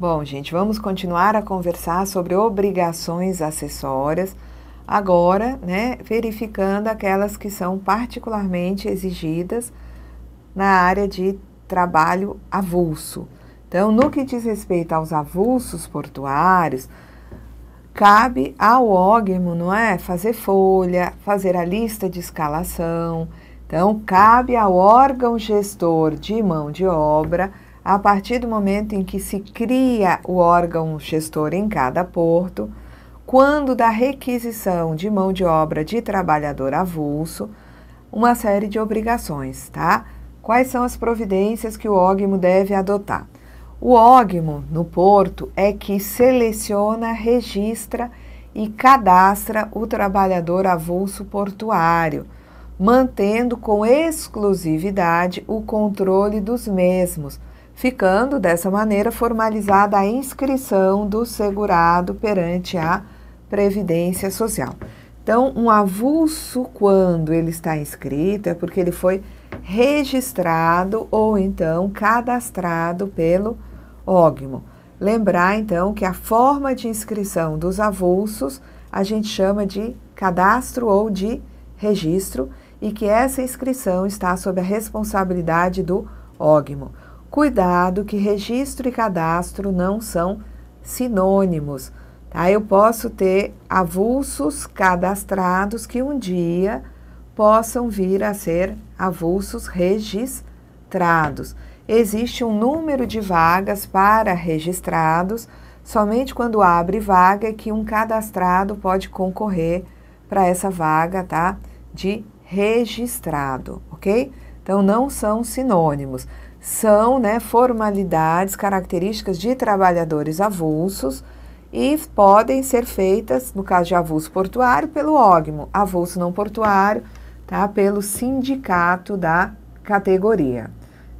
Bom, gente, vamos continuar a conversar sobre obrigações acessórias, agora, né, verificando aquelas que são particularmente exigidas na área de trabalho avulso. Então, no que diz respeito aos avulsos portuários, cabe ao órgão, não é, fazer folha, fazer a lista de escalação. Então, cabe ao órgão gestor de mão de obra a partir do momento em que se cria o órgão gestor em cada porto, quando da requisição de mão de obra de trabalhador avulso, uma série de obrigações, tá? Quais são as providências que o órgão deve adotar? O órgão no porto, é que seleciona, registra e cadastra o trabalhador avulso portuário, mantendo com exclusividade o controle dos mesmos, ficando dessa maneira formalizada a inscrição do segurado perante a Previdência Social. Então, um avulso quando ele está inscrito é porque ele foi registrado ou então cadastrado pelo OGMO. Lembrar então que a forma de inscrição dos avulsos a gente chama de cadastro ou de registro e que essa inscrição está sob a responsabilidade do OGMO. Cuidado que registro e cadastro não são sinônimos. Tá? Eu posso ter avulsos cadastrados que um dia possam vir a ser avulsos registrados. Existe um número de vagas para registrados, somente quando abre vaga é que um cadastrado pode concorrer para essa vaga, tá? De registrado, ok? Então não são sinônimos são né, formalidades características de trabalhadores avulsos e podem ser feitas, no caso de avulso portuário, pelo OGMO, avulso não portuário, tá, pelo sindicato da categoria.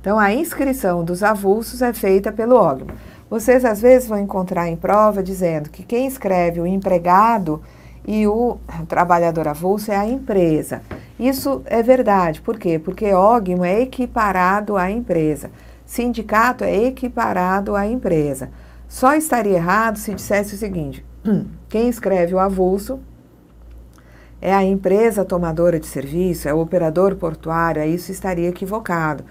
Então, a inscrição dos avulsos é feita pelo OGMO. Vocês, às vezes, vão encontrar em prova dizendo que quem escreve o empregado e o trabalhador avulso é a empresa. Isso é verdade. Por quê? Porque OGMO é equiparado à empresa. Sindicato é equiparado à empresa. Só estaria errado se dissesse o seguinte: quem escreve o avulso é a empresa tomadora de serviço, é o operador portuário, aí isso estaria equivocado.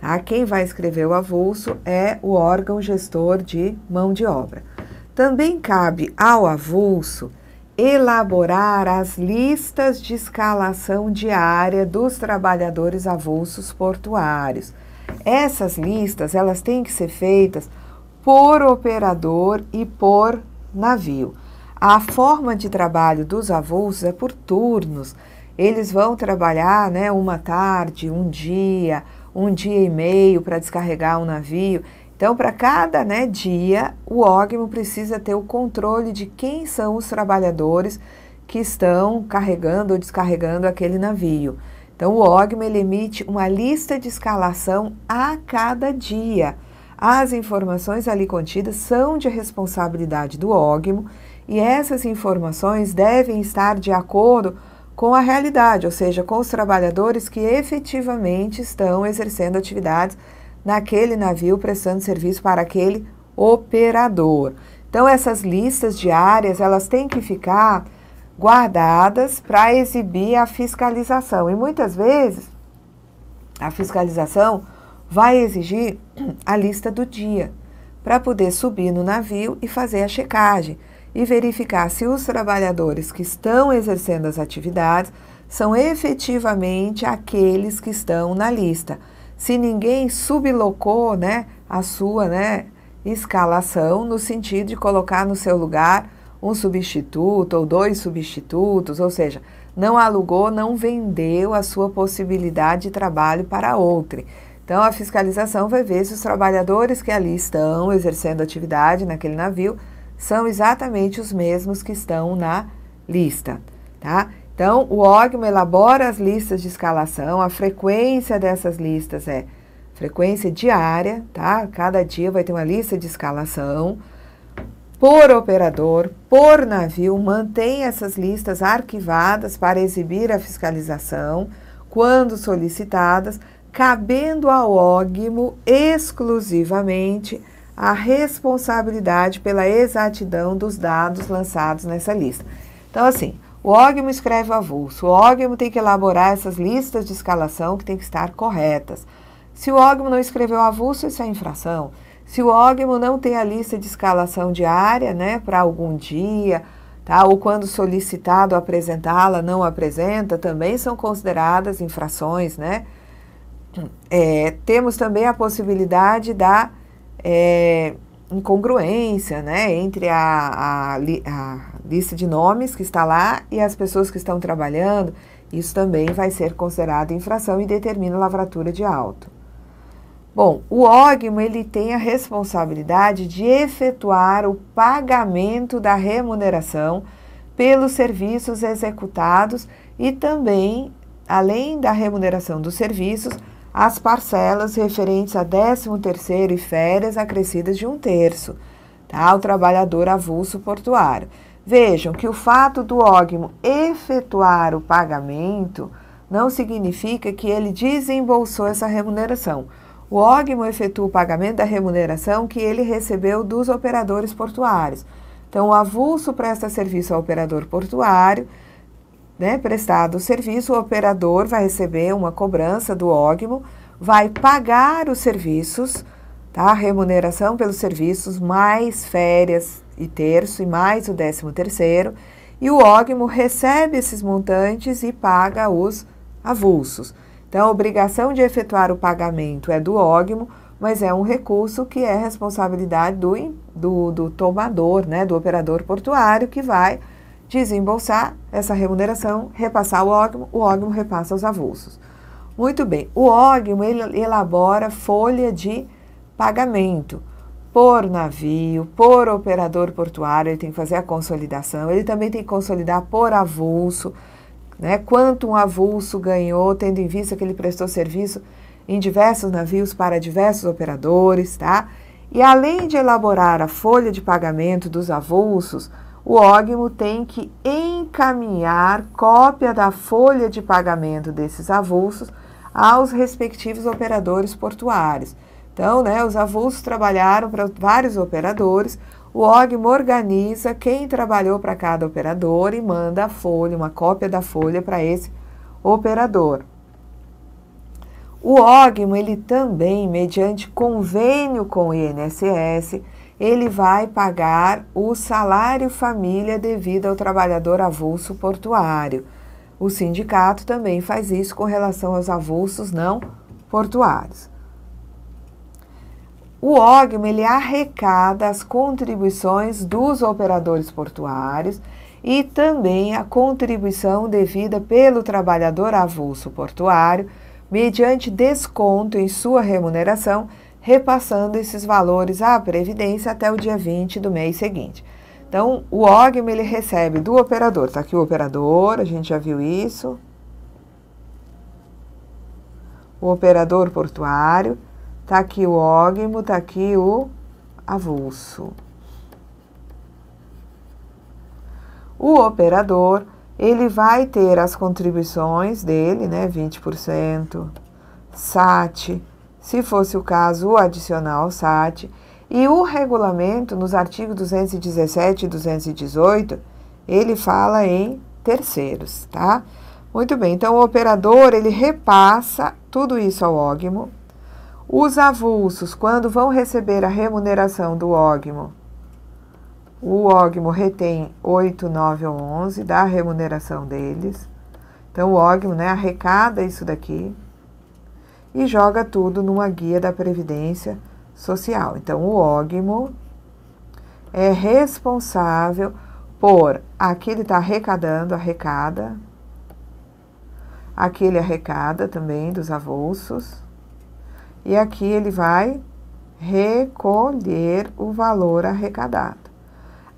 Tá? Quem vai escrever o avulso é o órgão gestor de mão de obra. Também cabe ao avulso elaborar as listas de escalação diária dos trabalhadores avulsos portuários. Essas listas, elas têm que ser feitas por operador e por navio. A forma de trabalho dos avulsos é por turnos. Eles vão trabalhar, né, uma tarde, um dia, um dia e meio para descarregar um navio. Então, para cada né, dia, o órgão precisa ter o controle de quem são os trabalhadores que estão carregando ou descarregando aquele navio. Então, o órgão emite uma lista de escalação a cada dia. As informações ali contidas são de responsabilidade do órgão e essas informações devem estar de acordo com a realidade, ou seja, com os trabalhadores que efetivamente estão exercendo atividades naquele navio prestando serviço para aquele operador. Então essas listas diárias, elas têm que ficar guardadas para exibir a fiscalização. E muitas vezes a fiscalização vai exigir a lista do dia para poder subir no navio e fazer a checagem e verificar se os trabalhadores que estão exercendo as atividades são efetivamente aqueles que estão na lista se ninguém sublocou né, a sua né, escalação no sentido de colocar no seu lugar um substituto ou dois substitutos, ou seja, não alugou, não vendeu a sua possibilidade de trabalho para outro. Então, a fiscalização vai ver se os trabalhadores que ali estão exercendo atividade naquele navio são exatamente os mesmos que estão na lista, tá? Então, o órgão elabora as listas de escalação, a frequência dessas listas é frequência diária, tá? Cada dia vai ter uma lista de escalação por operador, por navio, mantém essas listas arquivadas para exibir a fiscalização quando solicitadas, cabendo ao OGMO exclusivamente a responsabilidade pela exatidão dos dados lançados nessa lista. Então, assim, o ógimo escreve o avulso. O ógimo tem que elaborar essas listas de escalação que tem que estar corretas. Se o ógimo não escreveu o avulso, isso é infração. Se o ógimo não tem a lista de escalação diária, né, para algum dia, tá? Ou quando solicitado apresentá-la, não apresenta, também são consideradas infrações, né? É, temos também a possibilidade da é, incongruência né, entre a, a, a, lista de nomes que está lá e as pessoas que estão trabalhando, isso também vai ser considerado infração e determina lavratura de auto. Bom, o órgão ele tem a responsabilidade de efetuar o pagamento da remuneração pelos serviços executados e também, além da remuneração dos serviços, as parcelas referentes a 13º e férias acrescidas de um terço tá, ao trabalhador avulso portuário. Vejam que o fato do ógmo efetuar o pagamento não significa que ele desembolsou essa remuneração. O ógmo efetua o pagamento da remuneração que ele recebeu dos operadores portuários. Então, o avulso presta serviço ao operador portuário, né, prestado o serviço, o operador vai receber uma cobrança do OGMO, vai pagar os serviços, tá? Remuneração pelos serviços, mais férias e terço, e mais o décimo terceiro. E o OGMO recebe esses montantes e paga os avulsos. Então, a obrigação de efetuar o pagamento é do OGMO, mas é um recurso que é responsabilidade do, do, do tomador, né, do operador portuário, que vai desembolsar essa remuneração, repassar o órgão, o órgão repassa aos avulsos. Muito bem, o órgão ele elabora folha de pagamento por navio, por operador portuário, ele tem que fazer a consolidação, ele também tem que consolidar por avulso, né? quanto um avulso ganhou, tendo em vista que ele prestou serviço em diversos navios para diversos operadores, tá? E além de elaborar a folha de pagamento dos avulsos, o ógimo tem que encaminhar cópia da folha de pagamento desses avulsos aos respectivos operadores portuários. Então, né, os avulsos trabalharam para vários operadores, o OGMO organiza quem trabalhou para cada operador e manda a folha, uma cópia da folha para esse operador. O OGMO, ele também, mediante convênio com o INSS, ele vai pagar o salário família devido ao trabalhador avulso portuário. O sindicato também faz isso com relação aos avulsos não portuários. O OGM ele arrecada as contribuições dos operadores portuários e também a contribuição devida pelo trabalhador avulso portuário mediante desconto em sua remuneração repassando esses valores à Previdência até o dia 20 do mês seguinte. Então, o OGM ele recebe do operador, está aqui o operador, a gente já viu isso. O operador portuário, está aqui o OGM, está aqui o avulso. O operador, ele vai ter as contribuições dele, né, 20%, SAT, se fosse o caso, o adicional SAT e o regulamento nos artigos 217 e 218, ele fala em terceiros, tá? Muito bem, então o operador, ele repassa tudo isso ao ógimo. Os avulsos, quando vão receber a remuneração do ógimo, o ógimo retém 8, 9 ou 11 da remuneração deles. Então, o ógimo né, arrecada isso daqui e joga tudo numa guia da Previdência Social. Então, o ógimo é responsável por aqui ele está arrecadando, arrecada, aqui ele arrecada também dos avulsos, e aqui ele vai recolher o valor arrecadado.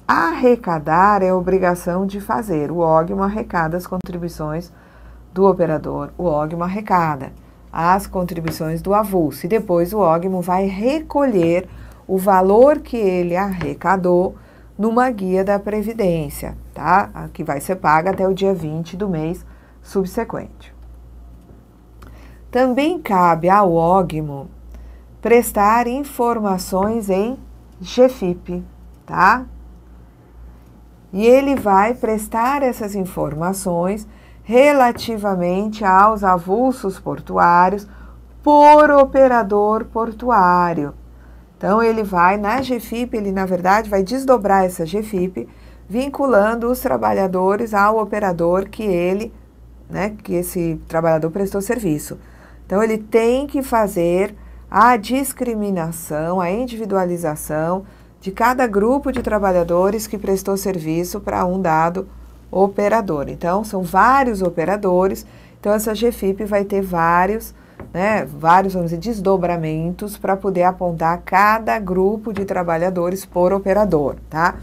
Arrecadar é obrigação de fazer. O ógimo arrecada as contribuições do operador, o ógimo arrecada as contribuições do avulso. E depois o OGMO vai recolher o valor que ele arrecadou numa guia da Previdência, tá? que vai ser paga até o dia 20 do mês subsequente. Também cabe ao OGMO prestar informações em GFIP, tá? E ele vai prestar essas informações relativamente aos avulsos portuários por operador portuário. Então ele vai na GFIP, ele na verdade vai desdobrar essa GFIP, vinculando os trabalhadores ao operador que ele, né, que esse trabalhador prestou serviço. Então ele tem que fazer a discriminação, a individualização de cada grupo de trabalhadores que prestou serviço para um dado operador. Então, são vários operadores. Então, essa GFIP vai ter vários, né, vários vamos dizer, desdobramentos para poder apontar cada grupo de trabalhadores por operador, tá?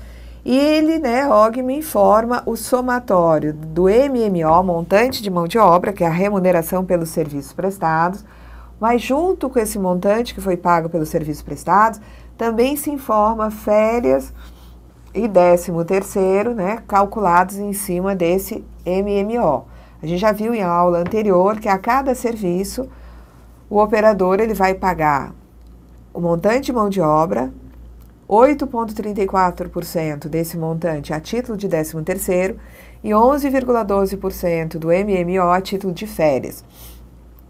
E ele, né, me informa o somatório do MMO, montante de mão de obra, que é a remuneração pelos serviços prestados, mas junto com esse montante que foi pago pelos serviços prestados, também se informa férias, e 13 terceiro, né, calculados em cima desse MMO. A gente já viu em aula anterior que a cada serviço o operador ele vai pagar o montante de mão de obra, 8,34% desse montante a título de 13 terceiro e 11,12% do MMO a título de férias.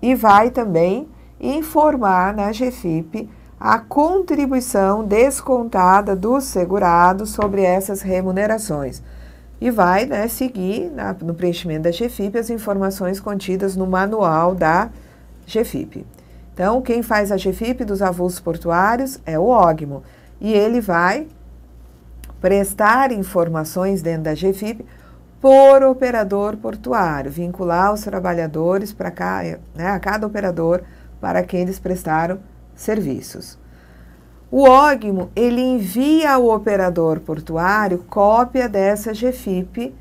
E vai também informar na GFIP a contribuição descontada do segurado sobre essas remunerações. E vai né, seguir na, no preenchimento da GFIP as informações contidas no manual da GFIP. Então, quem faz a GFIP dos avulsos portuários é o OGMO. E ele vai prestar informações dentro da GFIP por operador portuário, vincular os trabalhadores para né, a cada operador para quem eles prestaram informações serviços. O OGMO, ele envia ao operador portuário cópia dessa GFIP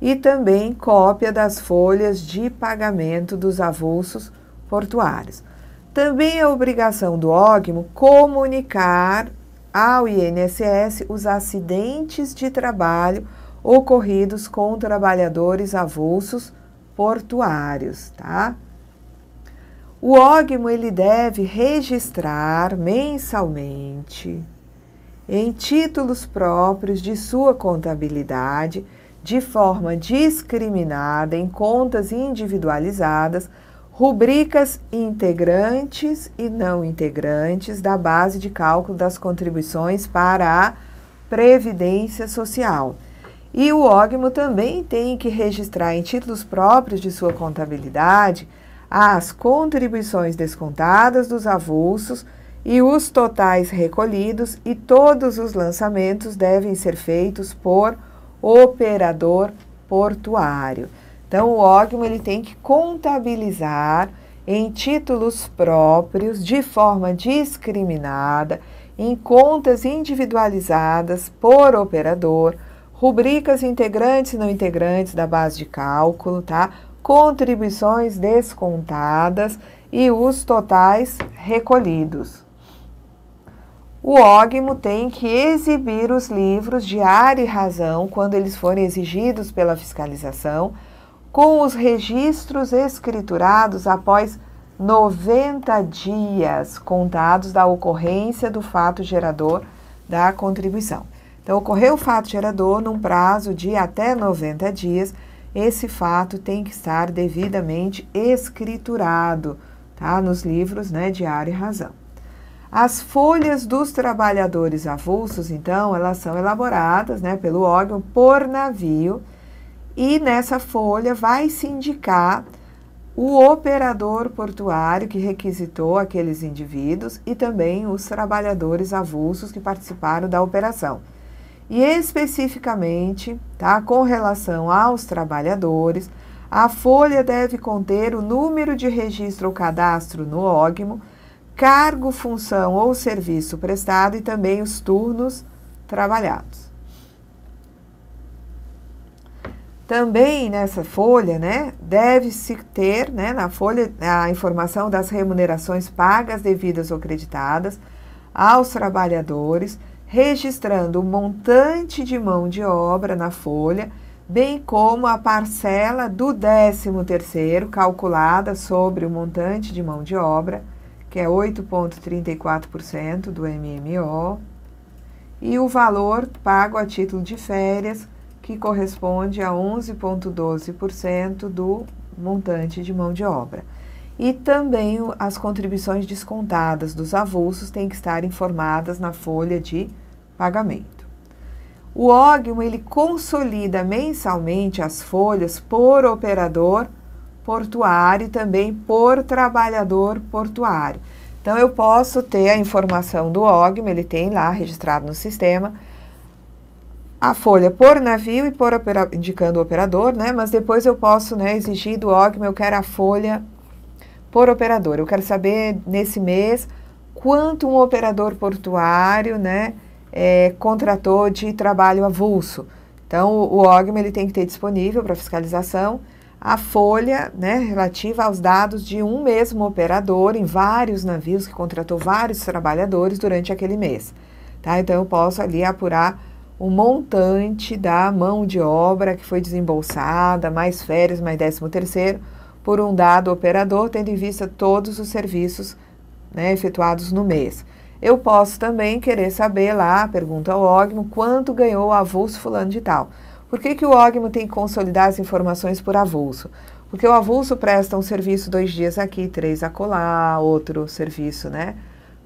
e também cópia das folhas de pagamento dos avulsos portuários. Também é obrigação do OGMO comunicar ao INSS os acidentes de trabalho ocorridos com trabalhadores avulsos portuários, tá? O ógmo ele deve registrar mensalmente em títulos próprios de sua contabilidade, de forma discriminada em contas individualizadas, rubricas integrantes e não integrantes da base de cálculo das contribuições para a Previdência Social. E o OGMO também tem que registrar em títulos próprios de sua contabilidade as contribuições descontadas dos avulsos e os totais recolhidos e todos os lançamentos devem ser feitos por operador portuário. Então o órgão ele tem que contabilizar em títulos próprios de forma discriminada, em contas individualizadas por operador, rubricas integrantes e não integrantes da base de cálculo, tá? contribuições descontadas e os totais recolhidos. O órgão tem que exibir os livros de área e razão quando eles forem exigidos pela fiscalização, com os registros escriturados após 90 dias contados da ocorrência do fato gerador da contribuição. Então, ocorreu o fato gerador num prazo de até 90 dias esse fato tem que estar devidamente escriturado, tá? Nos livros, né, de ar e razão. As folhas dos trabalhadores avulsos, então, elas são elaboradas, né, pelo órgão por navio, e nessa folha vai se indicar o operador portuário que requisitou aqueles indivíduos e também os trabalhadores avulsos que participaram da operação e especificamente, tá, com relação aos trabalhadores, a folha deve conter o número de registro ou cadastro no OGMO, cargo, função ou serviço prestado e também os turnos trabalhados. Também nessa folha, né, deve-se ter, né, na folha, a informação das remunerações pagas, devidas ou creditadas aos trabalhadores, registrando o montante de mão de obra na folha, bem como a parcela do 13º calculada sobre o montante de mão de obra, que é 8.34% do MMO, e o valor pago a título de férias, que corresponde a 11.12% do montante de mão de obra. E também as contribuições descontadas dos avulsos têm que estar informadas na folha de pagamento. O órgão ele consolida mensalmente as folhas por operador portuário e também por trabalhador portuário. Então eu posso ter a informação do órgão, ele tem lá registrado no sistema a folha por navio e por opera, indicando o operador, né? Mas depois eu posso, né, exigir do órgão eu quero a folha por operador. Eu quero saber nesse mês quanto um operador portuário, né, é, contratou de trabalho avulso. Então, o, órgão ele tem que ter disponível para fiscalização a folha né, relativa aos dados de um mesmo operador em vários navios que contratou vários trabalhadores durante aquele mês. Tá? Então, eu posso ali apurar o montante da mão de obra que foi desembolsada, mais férias, mais décimo terceiro, por um dado operador, tendo em vista todos os serviços né, efetuados no mês. Eu posso também querer saber lá, pergunta ao Ogmo, quanto ganhou o avulso fulano de tal. Por que, que o Ogmo tem que consolidar as informações por avulso? Porque o avulso presta um serviço dois dias aqui, três acolá, outro serviço, né?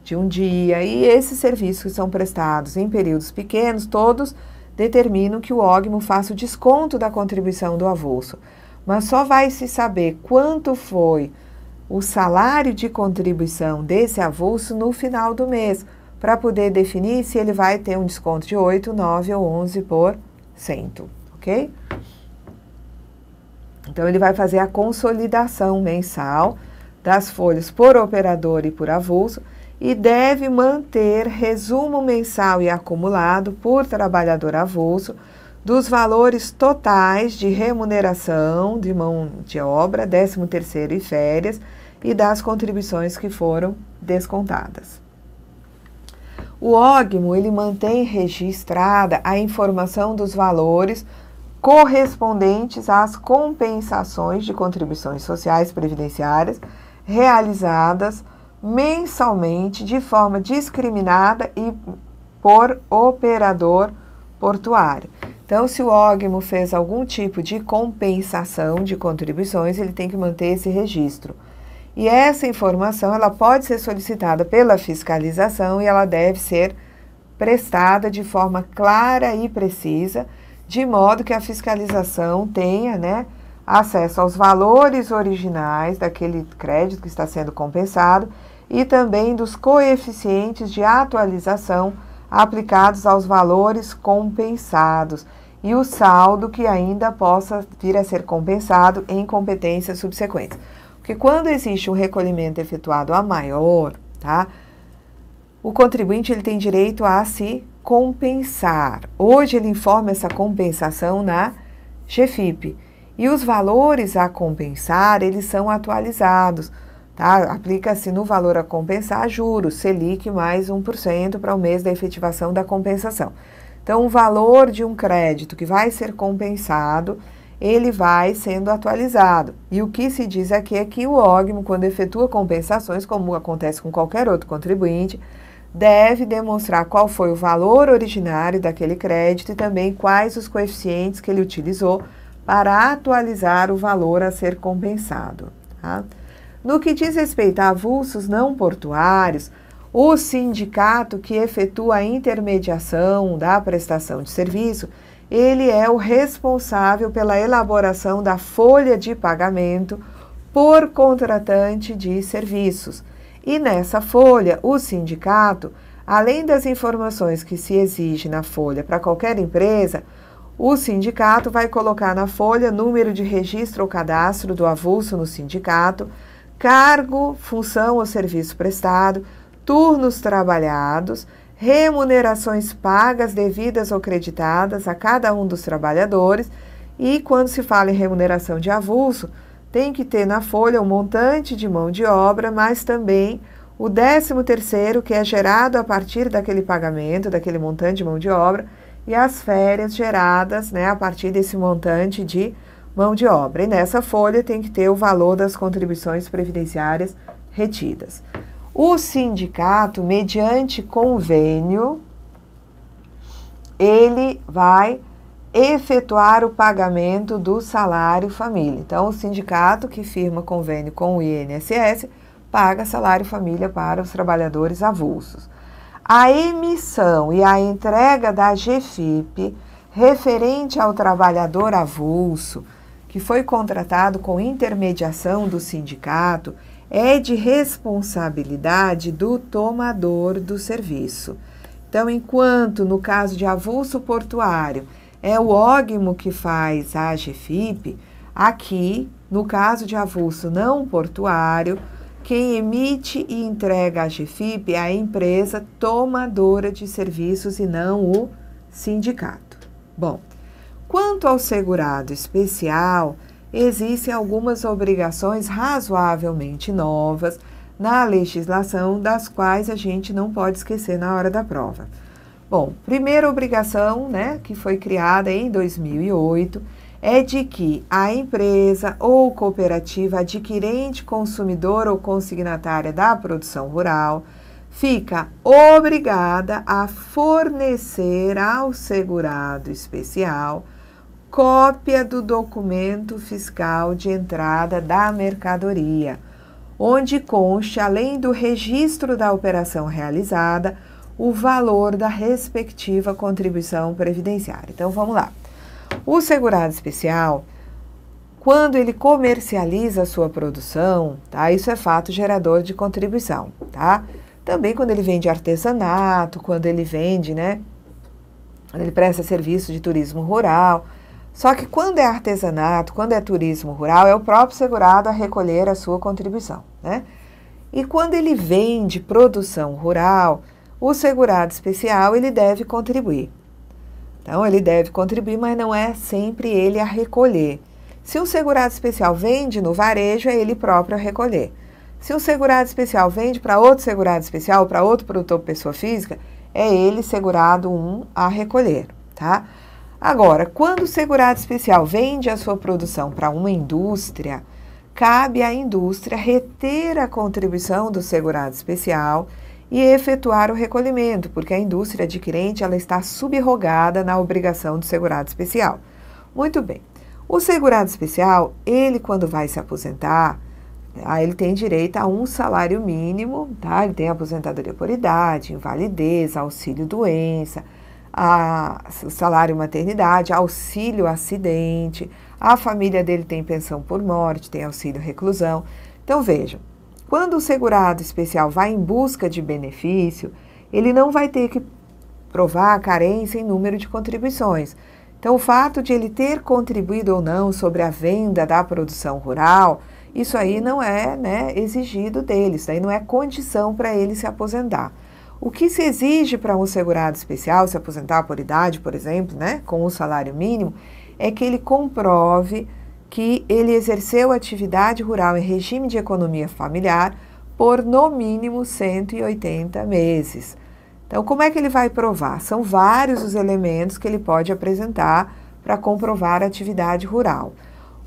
De um dia. E esses serviços que são prestados em períodos pequenos, todos determinam que o Ogmo faça o desconto da contribuição do avulso. Mas só vai se saber quanto foi o salário de contribuição desse avulso no final do mês, para poder definir se ele vai ter um desconto de 8, 9 ou 11%, ok? Então, ele vai fazer a consolidação mensal das folhas por operador e por avulso e deve manter resumo mensal e acumulado por trabalhador avulso dos valores totais de remuneração de mão de obra, 13º e férias, e das contribuições que foram descontadas. O OGMO ele mantém registrada a informação dos valores correspondentes às compensações de contribuições sociais previdenciárias realizadas mensalmente de forma discriminada e por operador portuário. Então, se o OGMO fez algum tipo de compensação de contribuições, ele tem que manter esse registro. E essa informação ela pode ser solicitada pela fiscalização e ela deve ser prestada de forma clara e precisa, de modo que a fiscalização tenha né, acesso aos valores originais daquele crédito que está sendo compensado e também dos coeficientes de atualização aplicados aos valores compensados e o saldo que ainda possa vir a ser compensado em competências subsequentes. Porque quando existe um recolhimento efetuado a maior, tá? O contribuinte ele tem direito a se compensar. Hoje ele informa essa compensação na GFIP. E os valores a compensar, eles são atualizados, tá? Aplica-se no valor a compensar juros, Selic mais 1% para o mês da efetivação da compensação. Então, o valor de um crédito que vai ser compensado ele vai sendo atualizado. E o que se diz aqui é que o OGMO, quando efetua compensações, como acontece com qualquer outro contribuinte, deve demonstrar qual foi o valor originário daquele crédito e também quais os coeficientes que ele utilizou para atualizar o valor a ser compensado. Tá? No que diz respeito a avulsos não portuários, o sindicato que efetua a intermediação da prestação de serviço ele é o responsável pela elaboração da folha de pagamento por contratante de serviços. E nessa folha, o sindicato, além das informações que se exige na folha para qualquer empresa, o sindicato vai colocar na folha número de registro ou cadastro do avulso no sindicato, cargo, função ou serviço prestado, turnos trabalhados remunerações pagas, devidas ou creditadas a cada um dos trabalhadores. E quando se fala em remuneração de avulso, tem que ter na folha o um montante de mão de obra, mas também o 13 terceiro que é gerado a partir daquele pagamento, daquele montante de mão de obra, e as férias geradas né, a partir desse montante de mão de obra. E nessa folha tem que ter o valor das contribuições previdenciárias retidas. O sindicato, mediante convênio, ele vai efetuar o pagamento do salário família. Então, o sindicato que firma convênio com o INSS paga salário família para os trabalhadores avulsos. A emissão e a entrega da GFIP referente ao trabalhador avulso que foi contratado com intermediação do sindicato é de responsabilidade do tomador do serviço. Então, enquanto no caso de avulso portuário é o órgão que faz a GFIP, aqui, no caso de avulso não portuário, quem emite e entrega a GFIP é a empresa tomadora de serviços e não o sindicato. Bom, quanto ao segurado especial, existem algumas obrigações razoavelmente novas na legislação, das quais a gente não pode esquecer na hora da prova. Bom, primeira obrigação, né, que foi criada em 2008, é de que a empresa ou cooperativa adquirente, consumidor ou consignatária da produção rural fica obrigada a fornecer ao segurado especial cópia do documento fiscal de entrada da mercadoria, onde conste, além do registro da operação realizada, o valor da respectiva contribuição previdenciária. Então vamos lá. O segurado especial, quando ele comercializa a sua produção, tá? Isso é fato gerador de contribuição, tá? Também quando ele vende artesanato, quando ele vende, né? Quando ele presta serviço de turismo rural, só que quando é artesanato, quando é turismo rural, é o próprio segurado a recolher a sua contribuição, né? E quando ele vende produção rural, o segurado especial ele deve contribuir. Então ele deve contribuir, mas não é sempre ele a recolher. Se o segurado especial vende no varejo, é ele próprio a recolher. Se o segurado especial vende para outro segurado especial, para outro produtor pessoa física, é ele, segurado 1, um, a recolher, tá? Agora, quando o segurado especial vende a sua produção para uma indústria, cabe à indústria reter a contribuição do segurado especial e efetuar o recolhimento, porque a indústria adquirente ela está subrogada na obrigação do segurado especial. Muito bem. O segurado especial, ele quando vai se aposentar, ah, ele tem direito a um salário mínimo, tá? Ele tem aposentadoria por idade, invalidez, auxílio doença, a salário maternidade, auxílio acidente, a família dele tem pensão por morte, tem auxílio reclusão. Então vejam, quando o segurado especial vai em busca de benefício, ele não vai ter que provar a carência em número de contribuições. Então, o fato de ele ter contribuído ou não sobre a venda da produção rural, isso aí não é né, exigido dele, isso aí não é condição para ele se aposentar. O que se exige para um segurado especial se aposentar por idade, por exemplo, né, com o um salário mínimo, é que ele comprove que ele exerceu atividade rural em regime de economia familiar por no mínimo 180 meses. Então, como é que ele vai provar? São vários os elementos que ele pode apresentar para comprovar a atividade rural.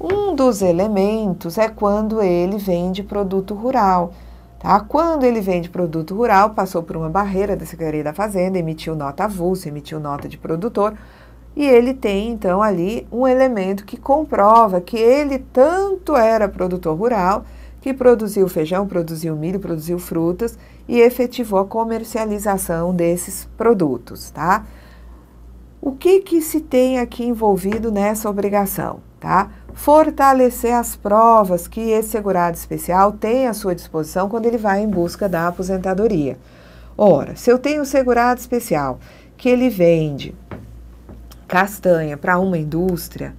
Um dos elementos é quando ele vende produto rural. Tá? Quando ele vende produto rural, passou por uma barreira da Secretaria da Fazenda, emitiu nota avulsa, emitiu nota de produtor, e ele tem então ali um elemento que comprova que ele tanto era produtor rural, que produziu feijão, produziu milho, produziu frutas e efetivou a comercialização desses produtos, tá? O que que se tem aqui envolvido nessa obrigação? tá? Fortalecer as provas que esse segurado especial tem à sua disposição quando ele vai em busca da aposentadoria. Ora, se eu tenho um segurado especial que ele vende castanha para uma indústria,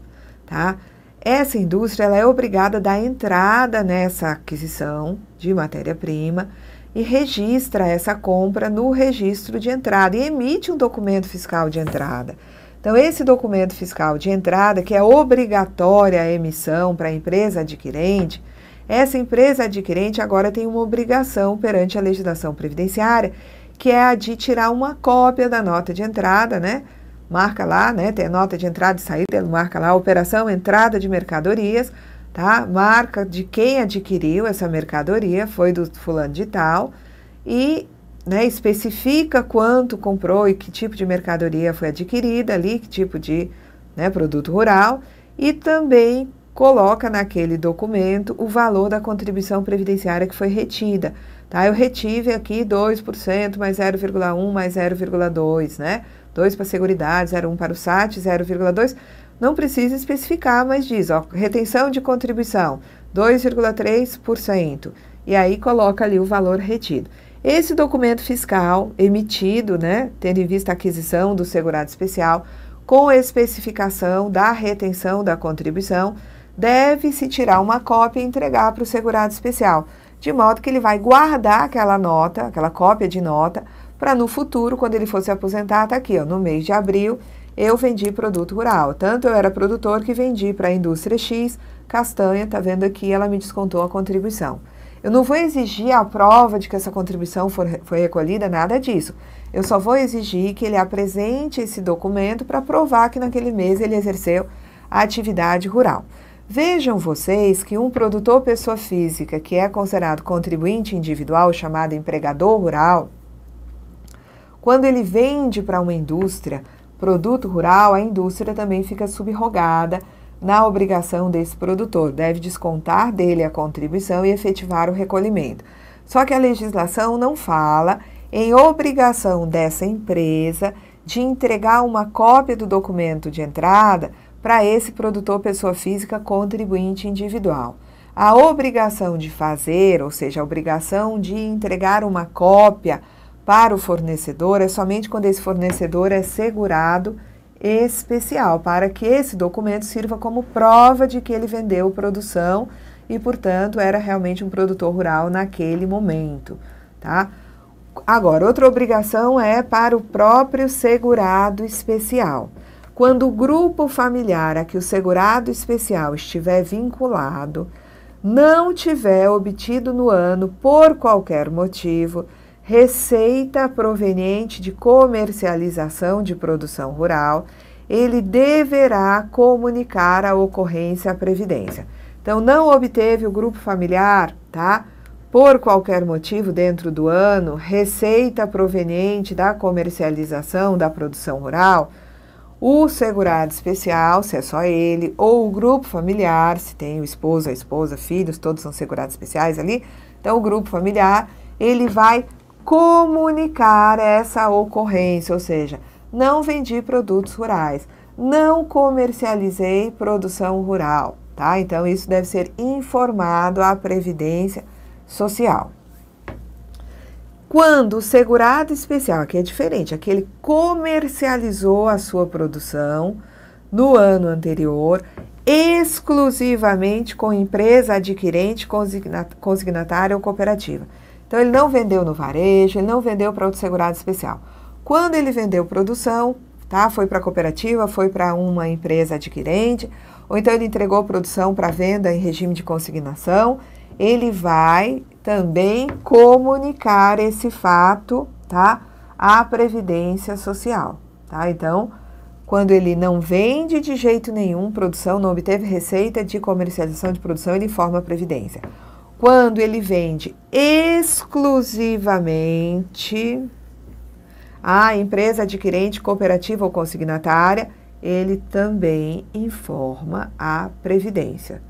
tá? Essa indústria ela é obrigada a dar entrada nessa aquisição de matéria-prima e registra essa compra no registro de entrada e emite um documento fiscal de entrada. Então, esse documento fiscal de entrada, que é obrigatória a emissão para a empresa adquirente, essa empresa adquirente agora tem uma obrigação perante a legislação previdenciária, que é a de tirar uma cópia da nota de entrada, né? Marca lá, né? Tem a nota de entrada e saída, marca lá operação entrada de mercadorias, tá? Marca de quem adquiriu essa mercadoria, foi do fulano de tal, e né, especifica quanto comprou e que tipo de mercadoria foi adquirida ali, que tipo de né, produto rural, e também coloca naquele documento o valor da contribuição previdenciária que foi retida. Tá? Eu retive aqui 2% mais 0,1 mais 0,2, né? 2 para a Seguridade, 0,1 para o SAT, 0,2. Não precisa especificar, mas diz, ó, retenção de contribuição, 2,3%. E aí coloca ali o valor retido. Esse documento fiscal emitido, né, tendo em vista a aquisição do segurado especial, com especificação da retenção da contribuição, deve-se tirar uma cópia e entregar para o segurado especial, de modo que ele vai guardar aquela nota, aquela cópia de nota, para no futuro, quando ele for se aposentar, está aqui, ó, no mês de abril, eu vendi produto rural. Tanto eu era produtor que vendi para a indústria X, castanha, tá vendo aqui, ela me descontou a contribuição. Eu não vou exigir a prova de que essa contribuição for, foi recolhida, nada disso. Eu só vou exigir que ele apresente esse documento para provar que naquele mês ele exerceu a atividade rural. Vejam vocês que um produtor pessoa física que é considerado contribuinte individual, chamado empregador rural, quando ele vende para uma indústria produto rural, a indústria também fica subrogada na obrigação desse produtor, deve descontar dele a contribuição e efetivar o recolhimento. Só que a legislação não fala em obrigação dessa empresa de entregar uma cópia do documento de entrada para esse produtor pessoa física contribuinte individual. A obrigação de fazer, ou seja, a obrigação de entregar uma cópia para o fornecedor é somente quando esse fornecedor é segurado especial para que esse documento sirva como prova de que ele vendeu produção e, portanto, era realmente um produtor rural naquele momento, tá? Agora, outra obrigação é para o próprio segurado especial. Quando o grupo familiar a que o segurado especial estiver vinculado não tiver obtido no ano, por qualquer motivo, receita proveniente de comercialização de produção rural, ele deverá comunicar a ocorrência à Previdência. Então, não obteve o grupo familiar, tá? Por qualquer motivo, dentro do ano, receita proveniente da comercialização da produção rural, o segurado especial, se é só ele, ou o grupo familiar, se tem o esposo, a esposa, filhos, todos são segurados especiais ali, então o grupo familiar, ele vai comunicar essa ocorrência, ou seja, não vendi produtos rurais, não comercializei produção rural, tá? Então isso deve ser informado à Previdência Social. Quando o segurado especial, aqui é diferente, aquele comercializou a sua produção no ano anterior exclusivamente com empresa adquirente, consignatária ou cooperativa então ele não vendeu no varejo, ele não vendeu para outro segurado especial. Quando ele vendeu produção, tá? Foi para a cooperativa, foi para uma empresa adquirente, ou então ele entregou produção para venda em regime de consignação, ele vai também comunicar esse fato, tá? À Previdência Social, tá? Então, quando ele não vende de jeito nenhum produção, não obteve receita de comercialização de produção, ele informa a Previdência quando ele vende exclusivamente à empresa adquirente, cooperativa ou consignatária, ele também informa a Previdência.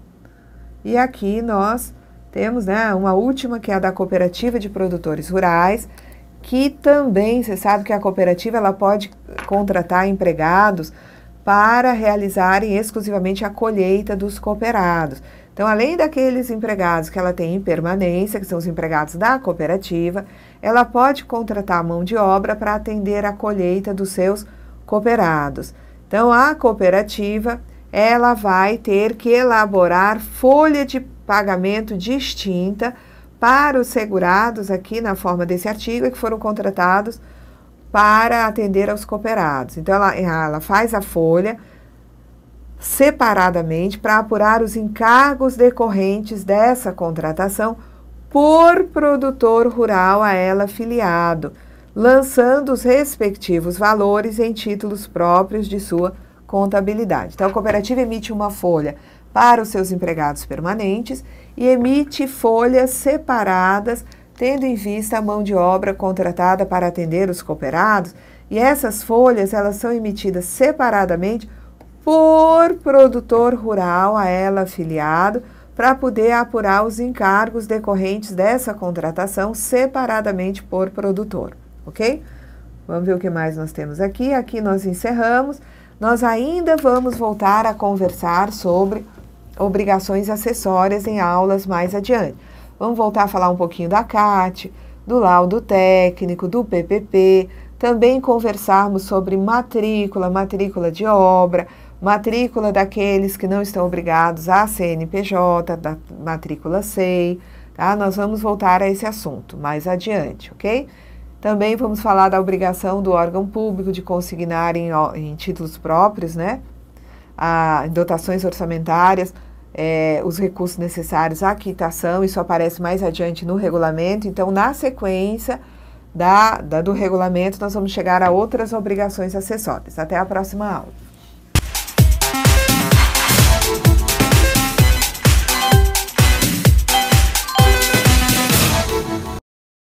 E aqui nós temos né, uma última que é a da Cooperativa de Produtores Rurais, que também, você sabe que a cooperativa ela pode contratar empregados para realizarem exclusivamente a colheita dos cooperados. Então, além daqueles empregados que ela tem em permanência, que são os empregados da cooperativa, ela pode contratar mão de obra para atender a colheita dos seus cooperados. Então, a cooperativa ela vai ter que elaborar folha de pagamento distinta para os segurados aqui na forma desse artigo que foram contratados para atender aos cooperados. Então ela, ela faz a folha separadamente para apurar os encargos decorrentes dessa contratação por produtor rural a ela filiado, lançando os respectivos valores em títulos próprios de sua contabilidade. Então, a cooperativa emite uma folha para os seus empregados permanentes e emite folhas separadas, tendo em vista a mão de obra contratada para atender os cooperados, e essas folhas elas são emitidas separadamente por produtor rural a ela afiliado para poder apurar os encargos decorrentes dessa contratação separadamente por produtor, ok? Vamos ver o que mais nós temos aqui. Aqui nós encerramos. Nós ainda vamos voltar a conversar sobre obrigações acessórias em aulas mais adiante. Vamos voltar a falar um pouquinho da CAT, do laudo técnico, do PPP, também conversarmos sobre matrícula, matrícula de obra, matrícula daqueles que não estão obrigados à CNPJ, da matrícula SEI, tá? Nós vamos voltar a esse assunto mais adiante, ok? Também vamos falar da obrigação do órgão público de consignar em, em títulos próprios, né? A, dotações orçamentárias, é, os recursos necessários à quitação, isso aparece mais adiante no regulamento. Então, na sequência da, da do regulamento, nós vamos chegar a outras obrigações acessórias. Até a próxima aula.